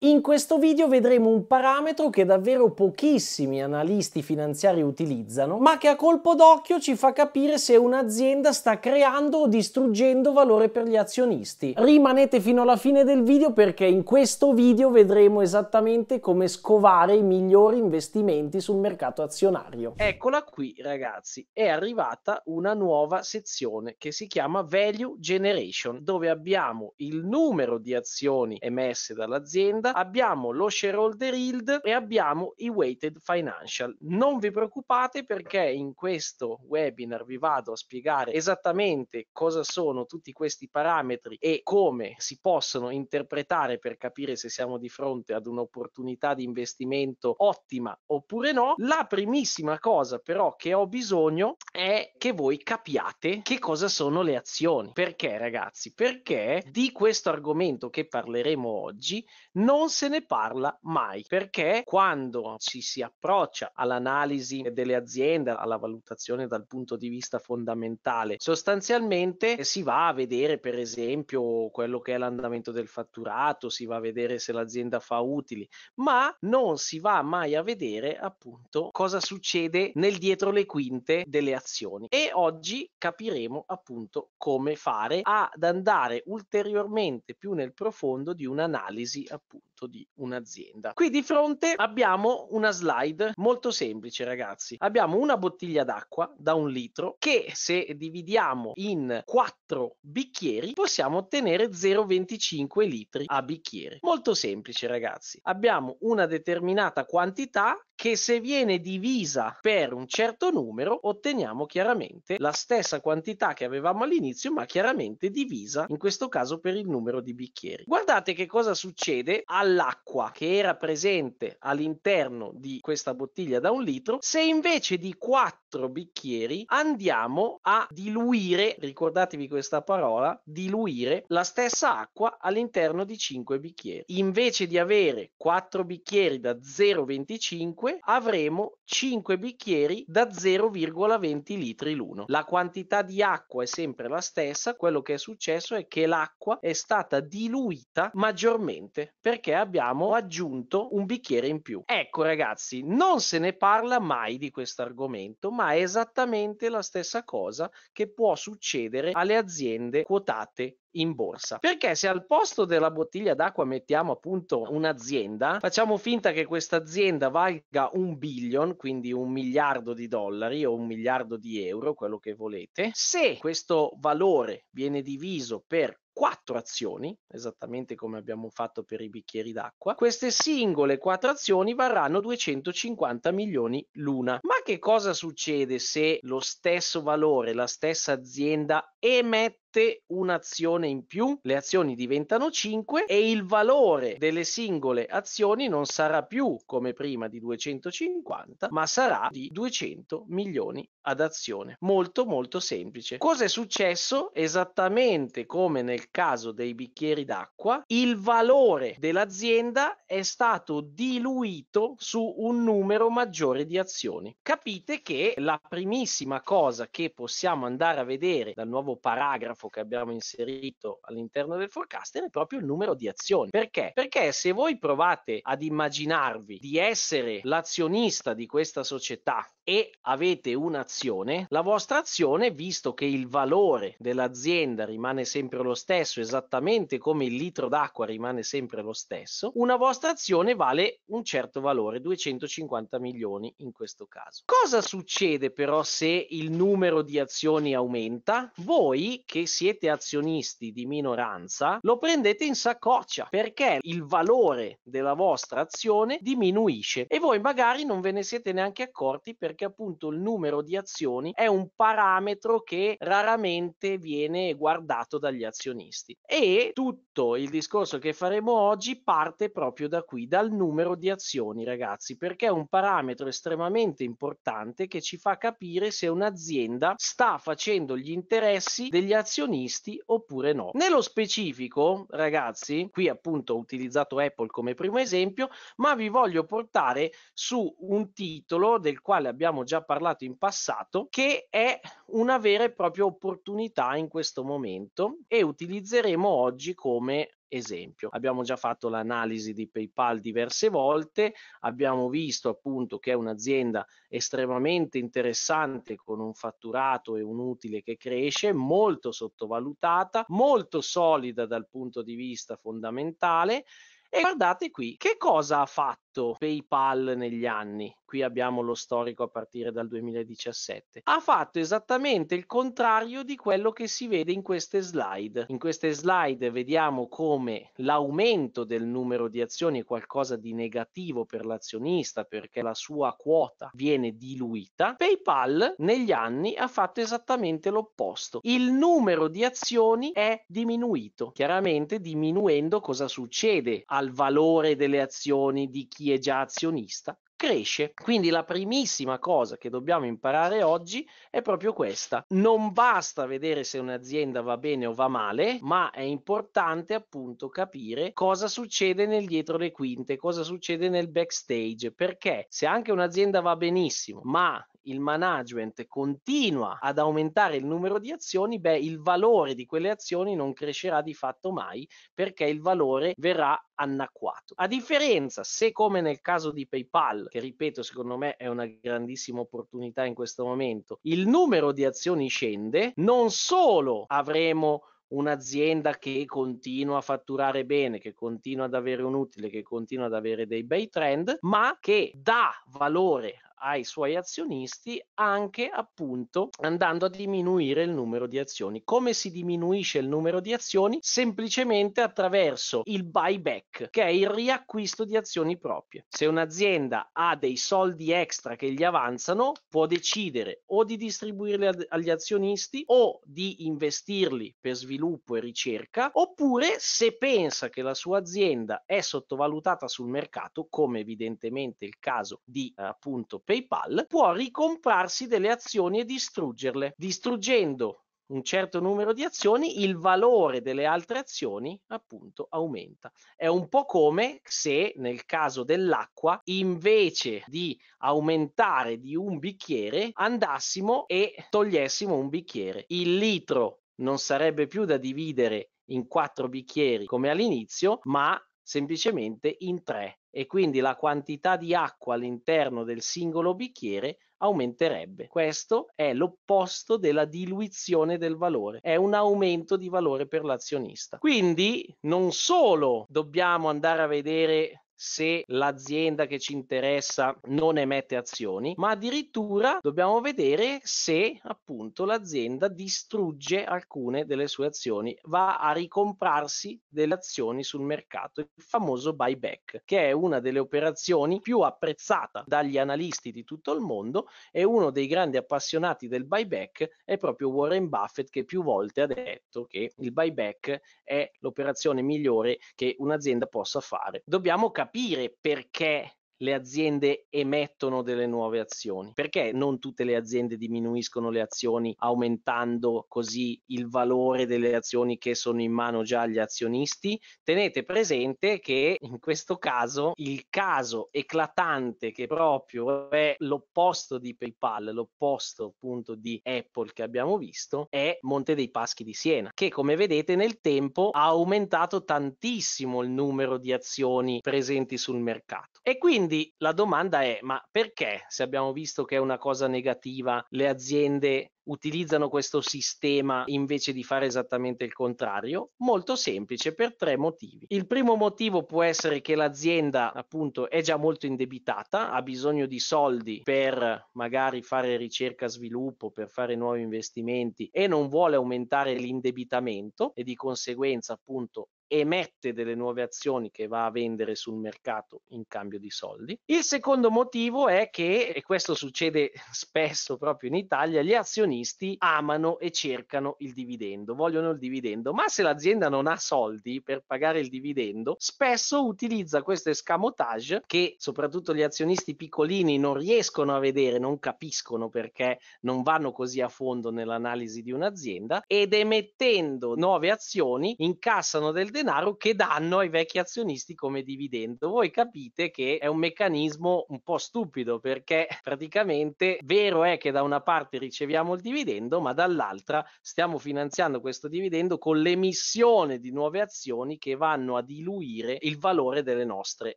In questo video vedremo un parametro che davvero pochissimi analisti finanziari utilizzano, ma che a colpo d'occhio ci fa capire se un'azienda sta creando o distruggendo valore per gli azionisti. Rimanete fino alla fine del video perché in questo video vedremo esattamente come scovare i migliori investimenti sul mercato azionario. Eccola qui ragazzi, è arrivata una nuova sezione che si chiama Value Generation, dove abbiamo il numero di azioni emesse dall'azienda Standard, abbiamo lo shareholder yield e abbiamo i weighted financial. Non vi preoccupate perché in questo webinar vi vado a spiegare esattamente cosa sono tutti questi parametri e come si possono interpretare per capire se siamo di fronte ad un'opportunità di investimento ottima oppure no. La primissima cosa però che ho bisogno è che voi capiate che cosa sono le azioni. Perché ragazzi? Perché di questo argomento che parleremo oggi non non se ne parla mai perché quando ci si approccia all'analisi delle aziende, alla valutazione dal punto di vista fondamentale, sostanzialmente si va a vedere per esempio quello che è l'andamento del fatturato, si va a vedere se l'azienda fa utili, ma non si va mai a vedere appunto cosa succede nel dietro le quinte delle azioni e oggi capiremo appunto come fare ad andare ulteriormente più nel profondo di un'analisi appunto prodotto di un'azienda. Qui di fronte abbiamo una slide molto semplice, ragazzi. Abbiamo una bottiglia d'acqua da un litro che se dividiamo in quattro bicchieri possiamo ottenere 0,25 litri a bicchiere. Molto semplice, ragazzi. Abbiamo una determinata quantità che se viene divisa per un certo numero otteniamo chiaramente la stessa quantità che avevamo all'inizio ma chiaramente divisa in questo caso per il numero di bicchieri. Guardate che cosa succede all'acqua che era presente all'interno di questa bottiglia da un litro se invece di 4 quattro bicchieri andiamo a diluire, ricordatevi questa parola, diluire la stessa acqua all'interno di 5 bicchieri. Invece di avere 4 bicchieri da 0,25 avremo 5 bicchieri da 0,20 litri l'uno. La quantità di acqua è sempre la stessa, quello che è successo è che l'acqua è stata diluita maggiormente perché abbiamo aggiunto un bicchiere in più. Ecco ragazzi, non se ne parla mai di questo argomento, ma è esattamente la stessa cosa che può succedere alle aziende quotate in borsa. Perché se al posto della bottiglia d'acqua mettiamo appunto un'azienda, facciamo finta che questa azienda valga un billion, quindi un miliardo di dollari o un miliardo di euro, quello che volete, se questo valore viene diviso per quattro azioni, esattamente come abbiamo fatto per i bicchieri d'acqua. Queste singole quattro azioni varranno 250 milioni l'una. Ma che cosa succede se lo stesso valore, la stessa azienda emette coste un'azione in più, le azioni diventano 5 e il valore delle singole azioni non sarà più come prima di 250, ma sarà di 200 milioni ad azione. Molto molto semplice. Cosa è successo? Esattamente come nel caso dei bicchieri d'acqua, il valore dell'azienda è stato diluito su un numero maggiore di azioni. Capite che la primissima cosa che possiamo andare a vedere dal nuovo paragrafo grafo che abbiamo inserito all'interno del forecaster è proprio il numero di azioni. Perché? Perché se voi provate ad immaginarvi di essere l'azionista di questa società e avete un'azione, la vostra azione, visto che il valore dell'azienda rimane sempre lo stesso, esattamente come il litro d'acqua rimane sempre lo stesso, una vostra azione vale un certo valore, 250 milioni in questo caso. Cosa succede però se il numero di azioni aumenta? Voi che siete azionisti di minoranza lo prendete in saccoccia perché il valore della vostra azione diminuisce e voi magari non ve ne siete neanche accorti perché perché appunto il numero di azioni è un parametro che raramente viene guardato dagli azionisti. E tutto il discorso che faremo oggi parte proprio da qui, dal numero di azioni, ragazzi, perché è un parametro estremamente importante che ci fa capire se un'azienda sta facendo gli interessi degli azionisti oppure no. Nello specifico, ragazzi, qui appunto ho utilizzato Apple come primo esempio, ma vi voglio portare su un titolo del quale abbiamo abbiamo già parlato in passato, che è una vera e propria opportunità in questo momento e utilizzeremo oggi come esempio. Abbiamo già fatto l'analisi di PayPal diverse volte, abbiamo visto appunto che è un'azienda estremamente interessante con un fatturato e un utile che cresce, molto sottovalutata, molto solida dal punto di vista fondamentale e guardate qui che cosa ha fatto PayPal negli anni qui abbiamo lo storico a partire dal 2017, ha fatto esattamente il contrario di quello che si vede in queste slide. In queste slide vediamo come l'aumento del numero di azioni è qualcosa di negativo per l'azionista perché la sua quota viene diluita. PayPal negli anni ha fatto esattamente l'opposto. Il numero di azioni è diminuito. Chiaramente diminuendo cosa succede al valore delle azioni di chi è già azionista? cresce. Quindi la primissima cosa che dobbiamo imparare oggi è proprio questa. Non basta vedere se un'azienda va bene o va male, ma è importante appunto capire cosa succede nel dietro le quinte, cosa succede nel backstage, perché se anche un'azienda va benissimo, ma il management continua ad aumentare il numero di azioni, beh, il valore di quelle azioni non crescerà di fatto mai perché il valore verrà anacquato. A differenza, se come nel caso di PayPal, che ripeto secondo me è una grandissima opportunità in questo momento, il numero di azioni scende, non solo avremo un'azienda che continua a fatturare bene, che continua ad avere un utile, che continua ad avere dei bei trend, ma che dà valore ai suoi azionisti anche appunto andando a diminuire il numero di azioni. Come si diminuisce il numero di azioni? Semplicemente attraverso il buyback, che è il riacquisto di azioni proprie. Se un'azienda ha dei soldi extra che gli avanzano, può decidere o di distribuirli ad- agli azionisti o di investirli per sviluppo e ricerca, oppure se pensa che la sua azienda è sottovalutata sul mercato, come evidentemente il caso di appunto PayPal, può ricomprarsi delle azioni e distruggerle, distruggendo un certo numero di azioni, il valore delle altre azioni appunto aumenta. È un po' come se nel caso dell'acqua, invece di aumentare di un bicchiere, andassimo e togliessimo un bicchiere. Il litro non sarebbe più da dividere in quattro bicchieri come all'inizio, ma semplicemente in tre e quindi la quantità di acqua all'interno del singolo bicchiere aumenterebbe. Questo è l'opposto della diluizione del valore, è un aumento di valore per l'azionista. Quindi non solo dobbiamo andare a vedere se l'azienda che ci interessa non emette azioni, ma addirittura dobbiamo vedere se appunto l'azienda distrugge alcune delle sue azioni, va a ricomprarsi delle azioni sul mercato, il famoso buyback, che è una delle operazioni più apprezzata dagli analisti di tutto il mondo e uno dei grandi appassionati del buyback è proprio Warren Buffett che più volte ha detto che il buyback è l'operazione migliore che un'azienda possa fare. Dobbiamo capire capire perché le aziende emettono delle nuove azioni. Perché non tutte le aziende diminuiscono le azioni aumentando così il valore delle azioni che sono in mano già agli azionisti? Tenete presente che in questo caso il caso eclatante che proprio è l'opposto di PayPal, l'opposto appunto di Apple che abbiamo visto, è Monte dei Paschi di Siena, che come vedete nel tempo ha aumentato tantissimo il numero di azioni presenti sul mercato. E quindi quindi la domanda è, ma perché se abbiamo visto che è una cosa negativa, le aziende utilizzano questo sistema invece di fare esattamente il contrario? Molto semplice per tre motivi. Il primo motivo può essere che l'azienda appunto è già molto indebitata, ha bisogno di soldi per magari fare ricerca sviluppo, per fare nuovi investimenti e non vuole aumentare l'indebitamento e di conseguenza appunto emette delle nuove azioni che va a vendere sul mercato in cambio di soldi. Il secondo motivo è che, e questo succede spesso proprio in Italia, gli azionisti amano e cercano il dividendo, vogliono il dividendo, ma se l'azienda non ha soldi per pagare il dividendo, spesso utilizza questo escamotage che soprattutto gli azionisti piccolini non riescono a vedere, non capiscono perché non vanno così a fondo nell'analisi di un'azienda ed emettendo nuove azioni incassano del denaro che danno ai vecchi azionisti come dividendo. Voi capite che è un meccanismo un po' stupido perché praticamente vero è che da una parte riceviamo il dividendo, ma dall'altra stiamo finanziando questo dividendo con l'emissione di nuove azioni che vanno a diluire il valore delle nostre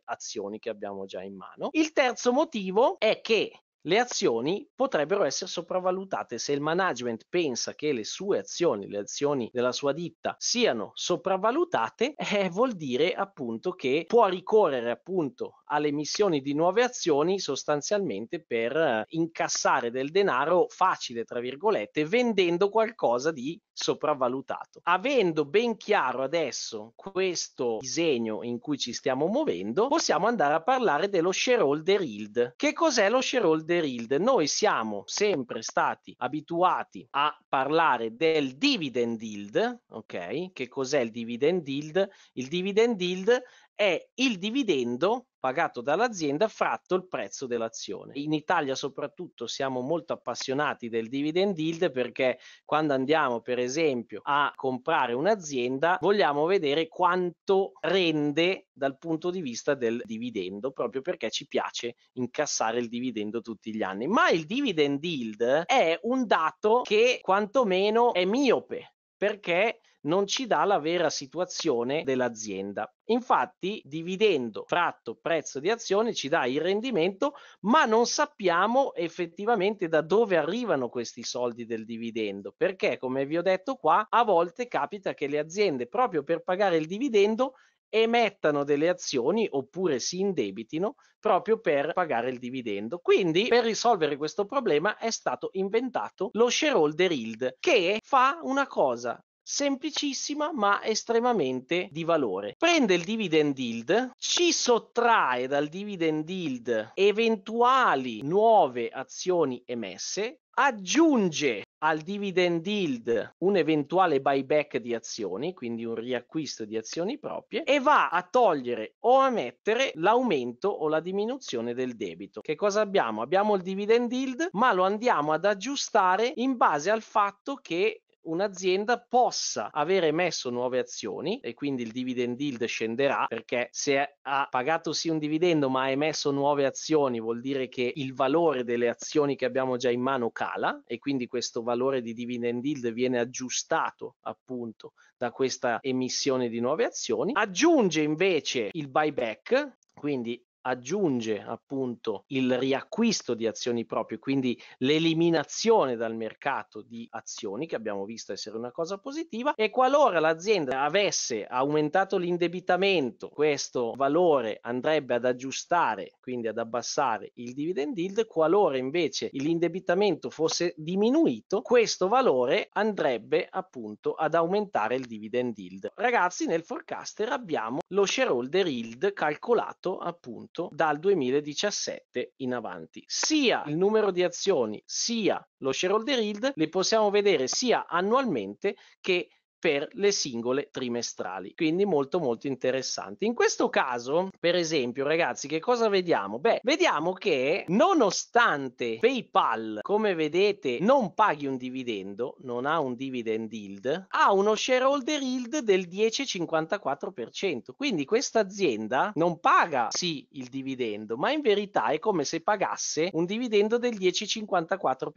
azioni che abbiamo già in mano. Il terzo motivo è che le azioni potrebbero essere sopravvalutate se il management pensa che le sue azioni, le azioni della sua ditta, siano sopravvalutate, eh, vuol dire appunto che può ricorrere appunto alle emissioni di nuove azioni sostanzialmente per eh, incassare del denaro facile, tra virgolette, vendendo qualcosa di sopravvalutato. Avendo ben chiaro adesso questo disegno in cui ci stiamo muovendo, possiamo andare a parlare dello shareholder yield. Che cos'è lo shareholder Hilde, noi siamo sempre stati abituati a parlare del dividend yield, ok? Che cos'è il dividend yield? Il dividend yield è il dividendo pagato dall'azienda fratto il prezzo dell'azione. In Italia soprattutto siamo molto appassionati del dividend yield perché quando andiamo per esempio a comprare un'azienda vogliamo vedere quanto rende dal punto di vista del dividendo proprio perché ci piace incassare il dividendo tutti gli anni. Ma il dividend yield è un dato che quantomeno è miope perché non ci dà la vera situazione dell'azienda. Infatti, dividendo fratto prezzo di azione ci dà il rendimento, ma non sappiamo effettivamente da dove arrivano questi soldi del dividendo, perché come vi ho detto qua, a volte capita che le aziende proprio per pagare il dividendo emettano delle azioni oppure si indebitino proprio per pagare il dividendo. Quindi per risolvere questo problema è stato inventato lo shareholder yield che fa una cosa semplicissima ma estremamente di valore. Prende il dividend yield, ci sottrae dal dividend yield eventuali nuove azioni emesse, aggiunge al dividend yield un eventuale buyback di azioni, quindi un riacquisto di azioni proprie, e va a togliere o a mettere l'aumento o la diminuzione del debito. Che cosa abbiamo? Abbiamo il dividend yield, ma lo andiamo ad aggiustare in base al fatto che un'azienda possa avere emesso nuove azioni e quindi il dividend yield scenderà perché se ha pagato sì un dividendo ma ha emesso nuove azioni vuol dire che il valore delle azioni che abbiamo già in mano cala e quindi questo valore di dividend yield viene aggiustato appunto da questa emissione di nuove azioni. Aggiunge invece il buyback quindi aggiunge appunto il riacquisto di azioni proprie, quindi l'eliminazione dal mercato di azioni che abbiamo visto essere una cosa positiva e qualora l'azienda avesse aumentato l'indebitamento, questo valore andrebbe ad aggiustare, quindi ad abbassare il dividend yield, qualora invece l'indebitamento fosse diminuito, questo valore andrebbe appunto ad aumentare il dividend yield. Ragazzi, nel forecaster abbiamo lo shareholder yield calcolato appunto aumento dal 2017 in avanti. Sia il numero di azioni sia lo shareholder yield le possiamo vedere sia annualmente che per le singole trimestrali. Quindi molto molto interessante. In questo caso, per esempio, ragazzi, che cosa vediamo? Beh, vediamo che nonostante PayPal, come vedete, non paghi un dividendo, non ha un dividend yield, ha uno shareholder yield del 10,54%. Quindi questa azienda non paga sì il dividendo, ma in verità è come se pagasse un dividendo del 10,54%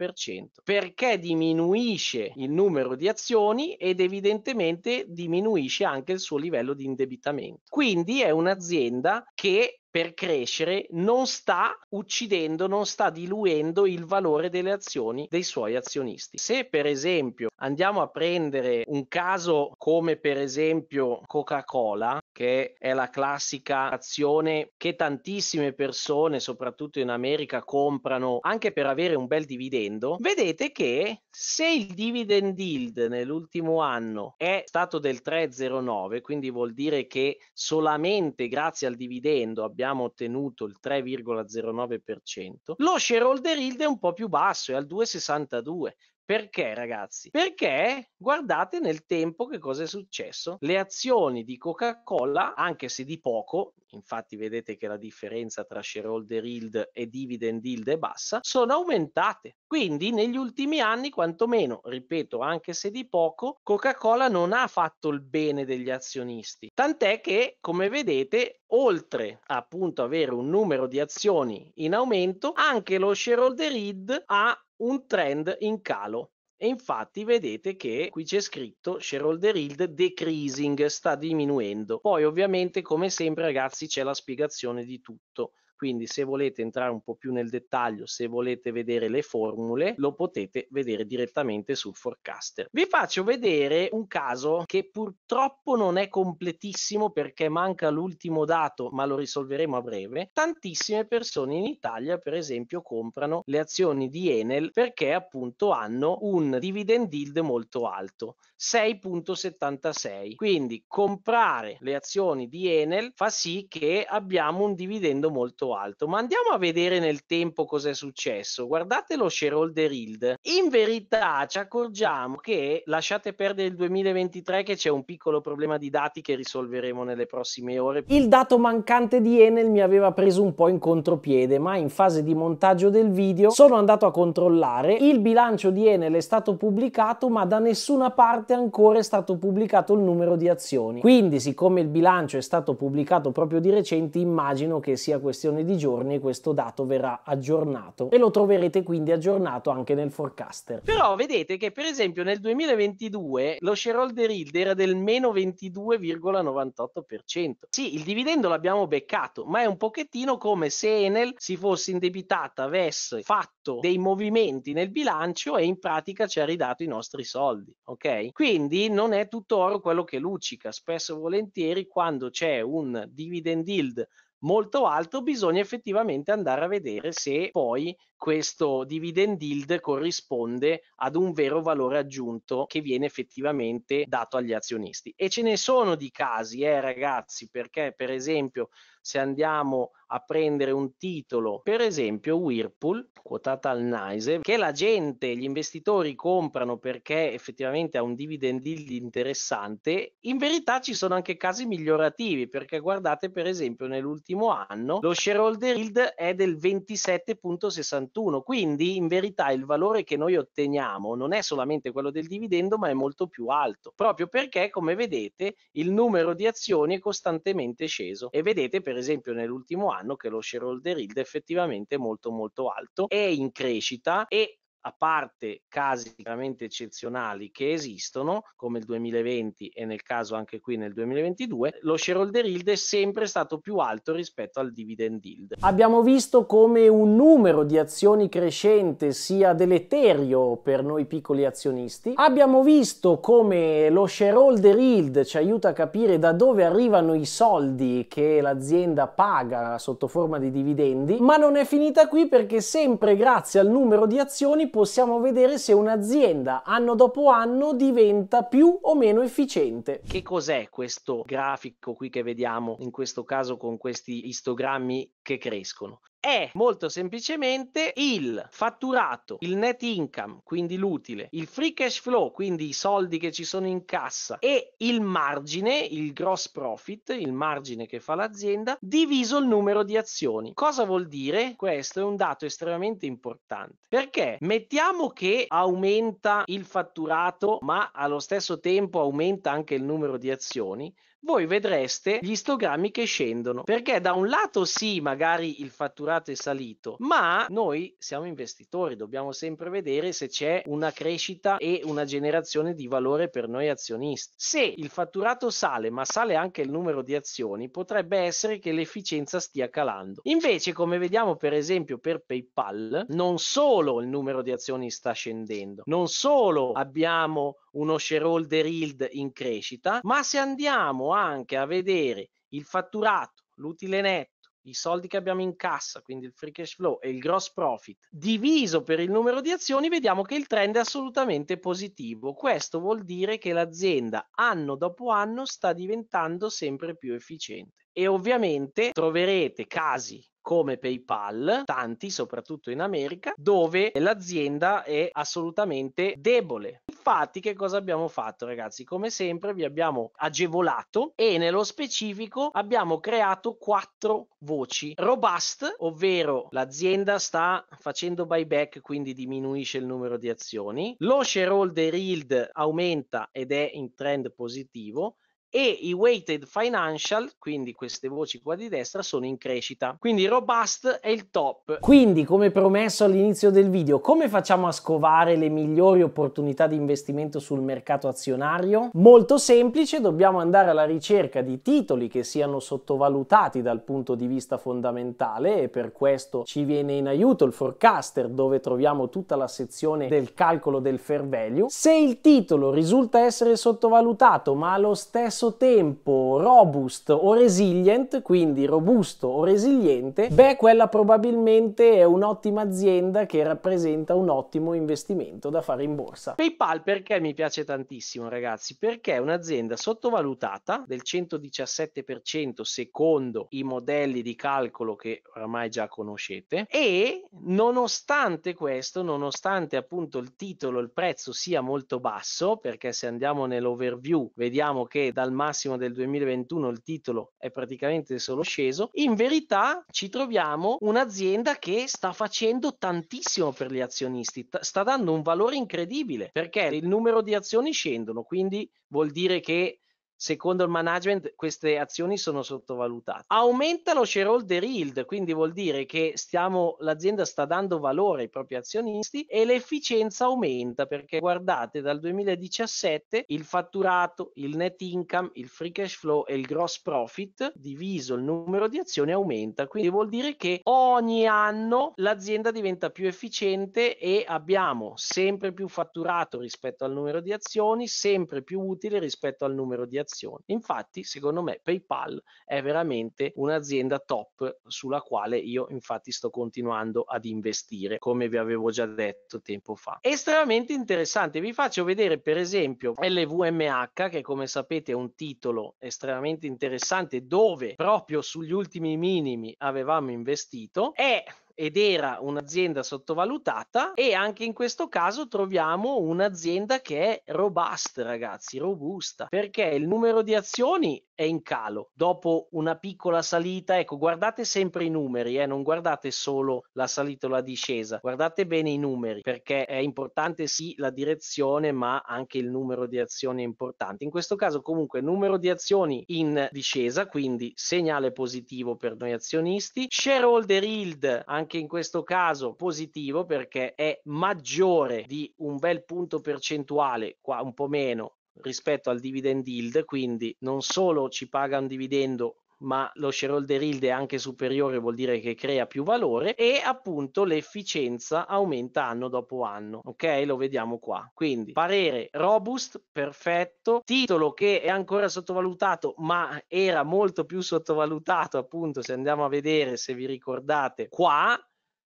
perché diminuisce il numero di azioni ed evidentemente evidentemente diminuisce anche il suo livello di indebitamento. Quindi è un'azienda che per crescere non sta uccidendo, non sta diluendo il valore delle azioni dei suoi azionisti. Se per esempio andiamo a prendere un caso come per esempio Coca-Cola, che è la classica azione che tantissime persone, soprattutto in America, comprano anche per avere un bel dividendo, vedete che se il dividend yield nell'ultimo anno è stato del 3,09, quindi vuol dire che solamente grazie al dividendo abbiamo abbiamo ottenuto il 3,09%, lo shareholder yield è un po' più basso, è al 2,62%. Perché ragazzi? Perché guardate nel tempo che cosa è successo. Le azioni di Coca-Cola, anche se di poco, infatti vedete che la differenza tra shareholder yield e dividend yield è bassa, sono aumentate. Quindi negli ultimi anni, quantomeno, ripeto, anche se di poco, Coca-Cola non ha fatto il bene degli azionisti. Tant'è che, come vedete, oltre appunto avere un numero di azioni in aumento, anche lo shareholder yield ha un trend in calo. E infatti vedete che qui c'è scritto shareholder yield decreasing, sta diminuendo. Poi ovviamente come sempre ragazzi c'è la spiegazione di tutto. Quindi se volete entrare un po' più nel dettaglio, se volete vedere le formule, lo potete vedere direttamente sul forecaster. Vi faccio vedere un caso che purtroppo non è completissimo perché manca l'ultimo dato, ma lo risolveremo a breve. Tantissime persone in Italia, per esempio, comprano le azioni di Enel perché appunto hanno un dividend yield molto alto, 6.76. Quindi comprare le azioni di Enel fa sì che abbiamo un dividendo molto molto alto. Ma andiamo a vedere nel tempo cosa è successo. Guardate lo shareholder yield. In verità ci accorgiamo che, lasciate perdere il 2023 che c'è un piccolo problema di dati che risolveremo nelle prossime ore. Il dato mancante di Enel mi aveva preso un po' in contropiede, ma in fase di montaggio del video sono andato a controllare. Il bilancio di Enel è stato pubblicato, ma da nessuna parte ancora è stato pubblicato il numero di azioni. Quindi, siccome il bilancio è stato pubblicato proprio di recente, immagino che sia questione successione di giorni questo dato verrà aggiornato e lo troverete quindi aggiornato anche nel forecaster. Però vedete che per esempio nel 2022 lo shareholder yield era del meno 22,98%. Sì, il dividendo l'abbiamo beccato, ma è un pochettino come se Enel si fosse indebitata, avesse fatto dei movimenti nel bilancio e in pratica ci ha ridato i nostri soldi, ok? Quindi non è tutto oro quello che luccica, spesso e volentieri quando c'è un dividend yield molto alto, bisogna effettivamente andare a vedere se poi questo dividend yield corrisponde ad un vero valore aggiunto che viene effettivamente dato agli azionisti. E ce ne sono di casi, eh, ragazzi, perché per esempio se andiamo a prendere un titolo, per esempio Whirlpool, quotata al NISE, che la gente, gli investitori comprano perché effettivamente ha un dividend yield interessante, in verità ci sono anche casi migliorativi, perché guardate per esempio nell'ultimo anno lo shareholder yield è del 27.61 41. Quindi in verità il valore che noi otteniamo non è solamente quello del dividendo, ma è molto più alto, proprio perché, come vedete, il numero di azioni è costantemente sceso. E vedete, per esempio, nell'ultimo anno che lo shareholder yield è effettivamente molto molto alto, è in crescita e a parte casi veramente eccezionali che esistono, come il 2020 e nel caso anche qui nel 2022, lo shareholder yield è sempre stato più alto rispetto al dividend yield. Abbiamo visto come un numero di azioni crescente sia deleterio per noi piccoli azionisti. Abbiamo visto come lo shareholder yield ci aiuta a capire da dove arrivano i soldi che l'azienda paga sotto forma di dividendi, ma non è finita qui perché sempre grazie al numero di azioni possiamo vedere se un'azienda anno dopo anno diventa più o meno efficiente. Che cos'è questo grafico qui che vediamo in questo caso con questi istogrammi che crescono? è molto semplicemente il fatturato, il net income, quindi l'utile, il free cash flow, quindi i soldi che ci sono in cassa e il margine, il gross profit, il margine che fa l'azienda, diviso il numero di azioni. Cosa vuol dire? Questo è un dato estremamente importante perché mettiamo che aumenta il fatturato ma allo stesso tempo aumenta anche il numero di azioni, voi vedreste gli istogrammi che scendono perché da un lato sì magari il fatturato è salito ma noi siamo investitori dobbiamo sempre vedere se c'è una crescita e una generazione di valore per noi azionisti se il fatturato sale ma sale anche il numero di azioni potrebbe essere che l'efficienza stia calando invece come vediamo per esempio per PayPal non solo il numero di azioni sta scendendo non solo abbiamo uno shareholder yield in crescita, ma se andiamo anche a vedere il fatturato, l'utile netto, i soldi che abbiamo in cassa, quindi il free cash flow e il gross profit, diviso per il numero di azioni, vediamo che il trend è assolutamente positivo. Questo vuol dire che l'azienda anno dopo anno sta diventando sempre più efficiente. E ovviamente troverete casi come PayPal, tanti soprattutto in America, dove l'azienda è assolutamente debole. Infatti che cosa abbiamo fatto ragazzi? Come sempre vi abbiamo agevolato e nello specifico abbiamo creato quattro voci. Robust, ovvero l'azienda sta facendo buyback quindi diminuisce il numero di azioni. Lo shareholder yield aumenta ed è in trend positivo e i weighted financial, quindi queste voci qua di destra, sono in crescita. Quindi robust è il top. Quindi, come promesso all'inizio del video, come facciamo a scovare le migliori opportunità di investimento sul mercato azionario? Molto semplice, dobbiamo andare alla ricerca di titoli che siano sottovalutati dal punto di vista fondamentale e per questo ci viene in aiuto il forecaster dove troviamo tutta la sezione del calcolo del fair value. Se il titolo risulta essere sottovalutato ma allo stesso stesso tempo robust o resilient, quindi robusto o resiliente, beh quella probabilmente è un'ottima azienda che rappresenta un ottimo investimento da fare in borsa. PayPal perché mi piace tantissimo ragazzi? Perché è un'azienda sottovalutata del 117% secondo i modelli di calcolo che oramai già conoscete e nonostante questo, nonostante appunto il titolo, il prezzo sia molto basso, perché se andiamo nell'overview vediamo che dal massimo del 2021 il titolo è praticamente solo sceso, in verità ci troviamo un'azienda che sta facendo tantissimo per gli azionisti, sta dando un valore incredibile perché il numero di azioni scendono, quindi vuol dire che secondo il management queste azioni sono sottovalutate. Aumenta lo shareholder yield, quindi vuol dire che stiamo, l'azienda sta dando valore ai propri azionisti e l'efficienza aumenta perché guardate dal 2017 il fatturato, il net income, il free cash flow e il gross profit diviso il numero di azioni aumenta, quindi vuol dire che ogni anno l'azienda diventa più efficiente e abbiamo sempre più fatturato rispetto al numero di azioni, sempre più utile rispetto al numero di azioni azioni. Infatti, secondo me, PayPal è veramente un'azienda top sulla quale io infatti sto continuando ad investire, come vi avevo già detto tempo fa. Estremamente interessante, vi faccio vedere per esempio LVMH, che come sapete è un titolo estremamente interessante dove proprio sugli ultimi minimi avevamo investito, è ed era un'azienda sottovalutata e anche in questo caso troviamo un'azienda che è robust ragazzi robusta perché il numero di azioni è in calo dopo una piccola salita ecco guardate sempre i numeri eh, non guardate solo la salita o la discesa guardate bene i numeri perché è importante sì la direzione ma anche il numero di azioni è importante in questo caso comunque numero di azioni in discesa quindi segnale positivo per noi azionisti shareholder yield anche in questo caso positivo perché è maggiore di un bel punto percentuale qua un po' meno rispetto al dividend yield, quindi non solo ci paga un dividendo ma lo shareholder yield è anche superiore, vuol dire che crea più valore e appunto l'efficienza aumenta anno dopo anno. Ok, lo vediamo qua. Quindi parere robust, perfetto, titolo che è ancora sottovalutato, ma era molto più sottovalutato appunto se andiamo a vedere se vi ricordate qua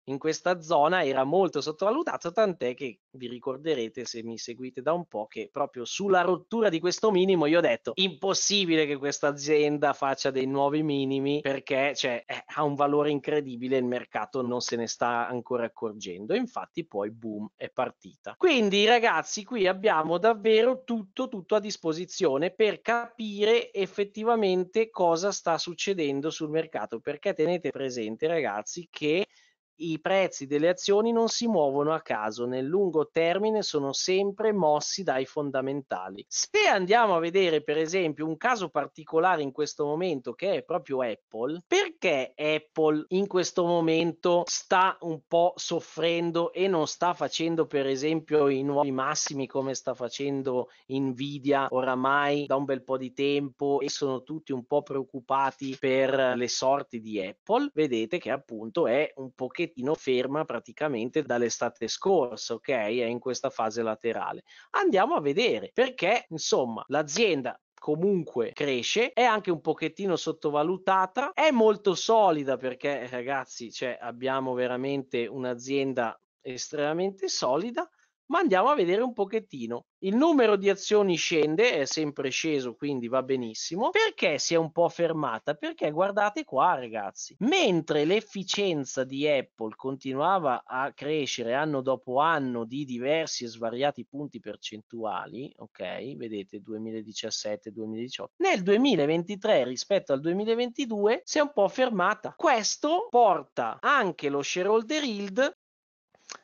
in questa zona era molto sottovalutato, tant'è che vi ricorderete se mi seguite da un po' che proprio sulla rottura di questo minimo io ho detto impossibile che questa azienda faccia dei nuovi minimi perché cioè, eh, ha un valore incredibile, il mercato non se ne sta ancora accorgendo, infatti poi boom è partita. Quindi ragazzi qui abbiamo davvero tutto, tutto a disposizione per capire effettivamente cosa sta succedendo sul mercato perché tenete presente ragazzi che i prezzi delle azioni non si muovono a caso, nel lungo termine sono sempre mossi dai fondamentali. Se andiamo a vedere per esempio un caso particolare in questo momento che è proprio Apple, perché Apple in questo momento sta un po' soffrendo e non sta facendo per esempio i nuovi massimi come sta facendo Nvidia oramai da un bel po' di tempo e sono tutti un po' preoccupati per le sorti di Apple? Vedete che appunto è un po' pochettino ferma praticamente dall'estate scorsa, ok? È in questa fase laterale. Andiamo a vedere perché, insomma, l'azienda comunque cresce, è anche un pochettino sottovalutata, è molto solida perché ragazzi, cioè, abbiamo veramente un'azienda estremamente solida ma andiamo a vedere un pochettino. Il numero di azioni scende, è sempre sceso, quindi va benissimo. Perché si è un po' fermata? Perché guardate qua, ragazzi, mentre l'efficienza di Apple continuava a crescere anno dopo anno di diversi e svariati punti percentuali, ok, vedete 2017-2018, nel 2023 rispetto al 2022 si è un po' fermata. Questo porta anche lo shareholder yield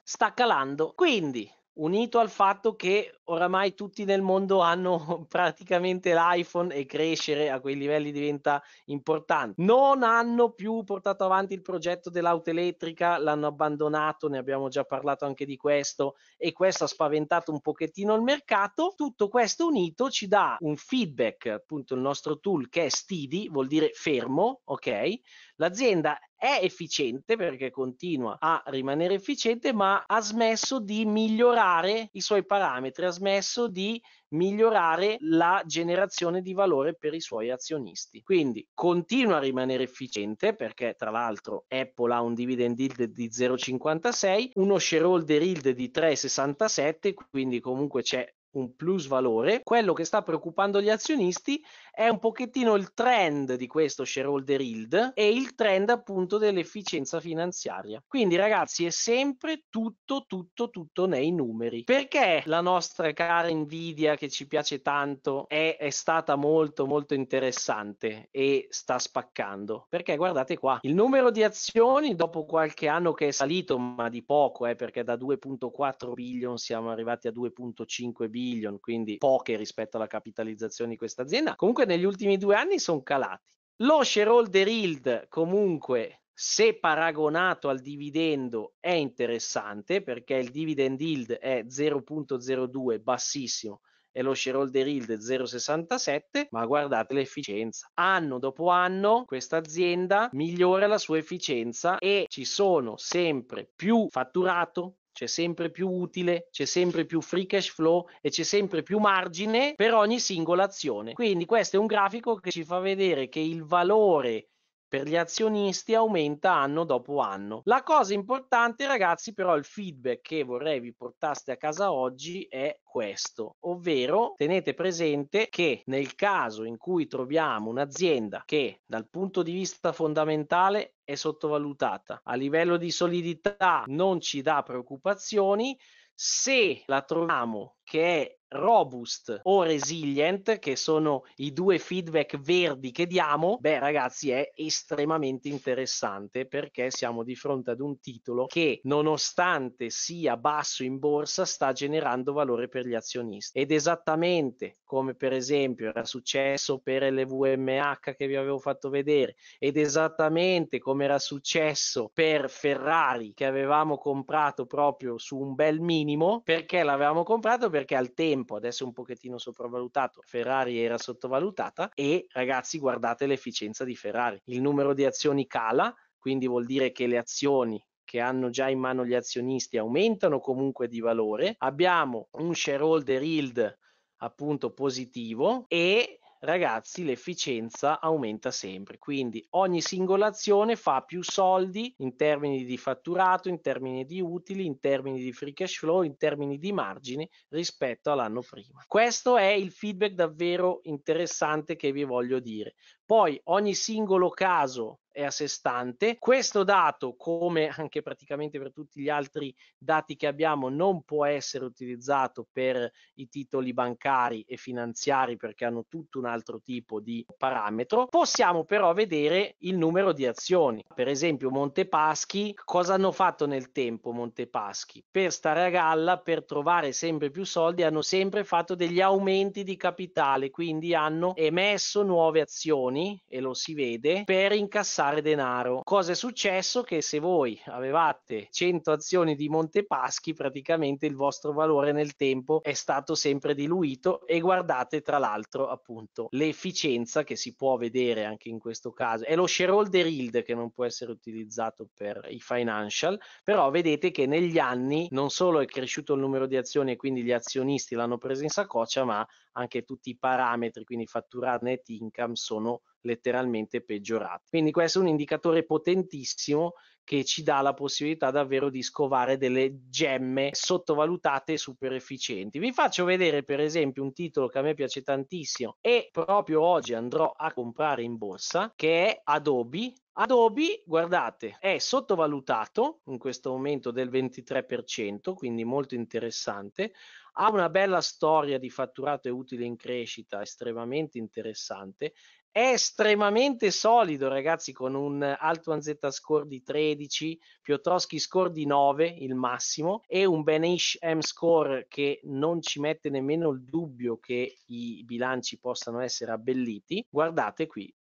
sta calando. Quindi unito al fatto che oramai tutti nel mondo hanno praticamente l'iPhone e crescere a quei livelli diventa importante. Non hanno più portato avanti il progetto dell'auto elettrica, l'hanno abbandonato, ne abbiamo già parlato anche di questo e questo ha spaventato un pochettino il mercato. Tutto questo unito ci dà un feedback, appunto il nostro tool che è Stidi, vuol dire fermo, ok? L'azienda è efficiente perché continua a rimanere efficiente, ma ha smesso di migliorare i suoi parametri, ha smesso di migliorare la generazione di valore per i suoi azionisti. Quindi continua a rimanere efficiente perché tra l'altro Apple ha un dividend yield di 0,56, uno shareholder yield di 3,67, quindi comunque c'è un plus valore. Quello che sta preoccupando gli azionisti è un pochettino il trend di questo shareholder yield e il trend appunto dell'efficienza finanziaria. Quindi ragazzi è sempre tutto, tutto, tutto nei numeri. Perché la nostra cara Nvidia che ci piace tanto è, è stata molto, molto interessante e sta spaccando? Perché guardate qua, il numero di azioni dopo qualche anno che è salito, ma di poco, eh, perché da 2.4 billion siamo arrivati a 2.5 billion billion, quindi poche rispetto alla capitalizzazione di questa azienda, comunque negli ultimi due anni sono calati. Lo shareholder yield comunque se paragonato al dividendo è interessante perché il dividend yield è 0.02 bassissimo e lo shareholder yield 0,67 ma guardate l'efficienza anno dopo anno questa azienda migliora la sua efficienza e ci sono sempre più fatturato c'è sempre più utile, c'è sempre più free cash flow e c'è sempre più margine per ogni singola azione. Quindi questo è un grafico che ci fa vedere che il valore per gli azionisti aumenta anno dopo anno. La cosa importante, ragazzi, però il feedback che vorrei vi portaste a casa oggi è questo, ovvero tenete presente che nel caso in cui troviamo un'azienda che dal punto di vista fondamentale è sottovalutata, a livello di solidità non ci dà preoccupazioni, se la troviamo che è robust o resilient, che sono i due feedback verdi che diamo, beh ragazzi è estremamente interessante perché siamo di fronte ad un titolo che nonostante sia basso in borsa sta generando valore per gli azionisti ed esattamente come per esempio era successo per l'VMH che vi avevo fatto vedere ed esattamente come era successo per Ferrari che avevamo comprato proprio su un bel minimo perché l'avevamo comprato perché al tempo, adesso è un pochettino sopravvalutato, Ferrari era sottovalutata e ragazzi guardate l'efficienza di Ferrari. Il numero di azioni cala, quindi vuol dire che le azioni che hanno già in mano gli azionisti aumentano comunque di valore. Abbiamo un shareholder yield appunto positivo e ragazzi l'efficienza aumenta sempre, quindi ogni singola azione fa più soldi in termini di fatturato, in termini di utili, in termini di free cash flow, in termini di margini rispetto all'anno prima. Questo è il feedback davvero interessante che vi voglio dire. Poi ogni singolo caso è a sé stante. Questo dato, come anche praticamente per tutti gli altri dati che abbiamo, non può essere utilizzato per i titoli bancari e finanziari perché hanno tutto un altro tipo di parametro. Possiamo però vedere il numero di azioni. Per esempio Montepaschi, cosa hanno fatto nel tempo Montepaschi? Per stare a galla, per trovare sempre più soldi, hanno sempre fatto degli aumenti di capitale, quindi hanno emesso nuove azioni e lo si vede per incassare fare denaro. Cosa è successo? Che se voi avevate 100 azioni di Montepaschi, praticamente il vostro valore nel tempo è stato sempre diluito e guardate tra l'altro appunto l'efficienza che si può vedere anche in questo caso. È lo shareholder yield che non può essere utilizzato per i financial, però vedete che negli anni non solo è cresciuto il numero di azioni e quindi gli azionisti l'hanno preso in saccoccia, ma anche tutti i parametri, quindi fatturato net income, sono letteralmente peggiorati. Quindi questo è un indicatore potentissimo che ci dà la possibilità davvero di scovare delle gemme sottovalutate e super efficienti. Vi faccio vedere per esempio un titolo che a me piace tantissimo e proprio oggi andrò a comprare in borsa che è Adobe Adobe, guardate, è sottovalutato in questo momento del 23%, quindi molto interessante. Ha una bella storia di fatturato e utile in crescita, estremamente interessante è estremamente solido, ragazzi, con un Altuan Z score di 13, Piotrowski score di 9, il massimo, e un Benish M score che non ci mette nemmeno il dubbio che i bilanci possano essere abbelliti. Guardate qui,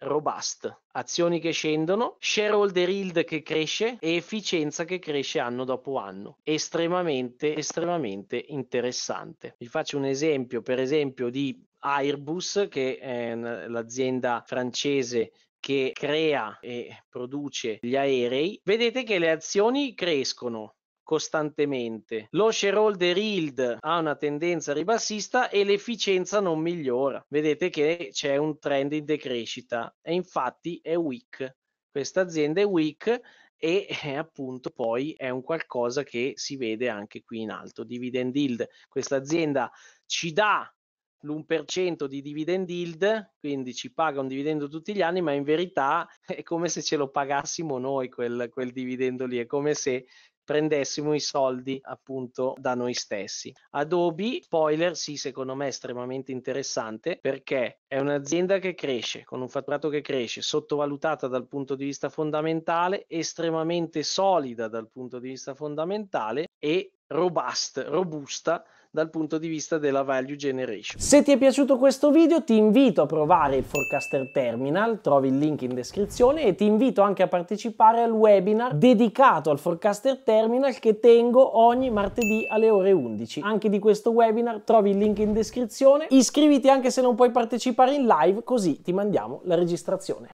robust, azioni che scendono, shareholder yield che cresce e efficienza che cresce anno dopo anno. Estremamente, estremamente interessante. Vi faccio un esempio, per esempio, di Airbus, che è l'azienda francese che crea e produce gli aerei, vedete che le azioni crescono costantemente. Lo shareholder yield ha una tendenza ribassista e l'efficienza non migliora. Vedete che c'è un trend in decrescita e infatti è weak. Questa azienda è weak e eh, appunto poi è un qualcosa che si vede anche qui in alto. Dividend yield, questa azienda ci dà l'1% di dividend yield, quindi ci paga un dividendo tutti gli anni, ma in verità è come se ce lo pagassimo noi quel, quel dividendo lì, è come se prendessimo i soldi appunto da noi stessi. Adobe, spoiler, sì, secondo me è estremamente interessante perché è un'azienda che cresce, con un fatturato che cresce, sottovalutata dal punto di vista fondamentale, estremamente solida dal punto di vista fondamentale e robust, robusta dal punto di vista della value generation. Se ti è piaciuto questo video ti invito a provare il Forecaster Terminal, trovi il link in descrizione e ti invito anche a partecipare al webinar dedicato al Forecaster Terminal che tengo ogni martedì alle ore 11. Anche di questo webinar trovi il link in descrizione. Iscriviti anche se non puoi partecipare in live così ti mandiamo la registrazione.